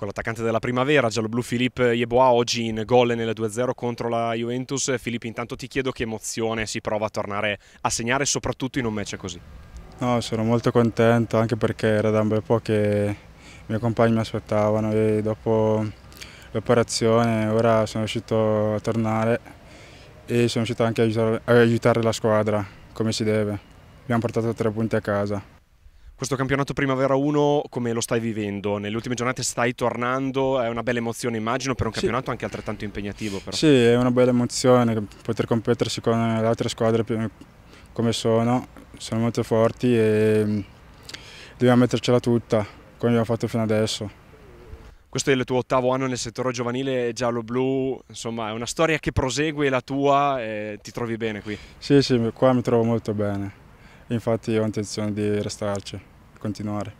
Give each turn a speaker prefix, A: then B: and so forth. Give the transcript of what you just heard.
A: con l'attaccante della primavera, gialloblu Filippo Yeboa oggi in gol nel 2-0 contro la Juventus. Filippo intanto ti chiedo che emozione si prova a tornare a segnare soprattutto in un match così.
B: No, sono molto contento anche perché era da un bel po' che i miei compagni mi aspettavano e dopo l'operazione ora sono riuscito a tornare e sono riuscito anche a aiutare la squadra come si deve. Abbiamo portato tre punti a casa
A: questo campionato Primavera 1 come lo stai vivendo? Nelle ultime giornate stai tornando, è una bella emozione immagino per un campionato sì. anche altrettanto impegnativo. Però. Sì,
B: è una bella emozione poter competersi con le altre squadre come sono, sono molto forti e mm, dobbiamo mettercela tutta come abbiamo fatto fino adesso.
A: Questo è il tuo ottavo anno nel settore giovanile giallo-blu, insomma è una storia che prosegue la tua e ti trovi bene qui?
B: Sì, sì, qua mi trovo molto bene, infatti ho intenzione di restarci. continuar.